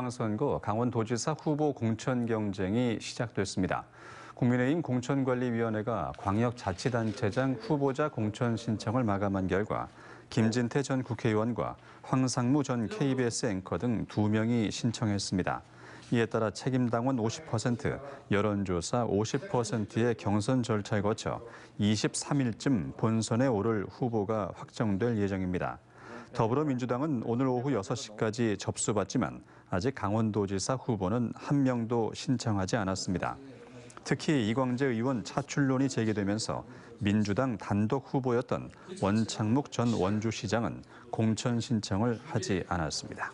지방선거 강원도지사 후보 공천 경쟁이 시작됐습니다. 국민의힘 공천관리위원회가 광역자치단체장 후보자 공천 신청을 마감한 결과 김진태 전 국회의원과 황상무 전 KBS 앵커 등 2명이 신청했습니다. 이에 따라 책임당원 50%, 여론조사 50%의 경선 절차에 거쳐 23일쯤 본선에 오를 후보가 확정될 예정입니다. 네. 더불어민주당은 오늘 오후 6시까지 접수받지만 아직 강원도지사 후보는 한 명도 신청하지 않았습니다. 특히 이광재 의원 차출론이 제기되면서 민주당 단독 후보였던 원창목 전 원주시장은 공천 신청을 하지 않았습니다.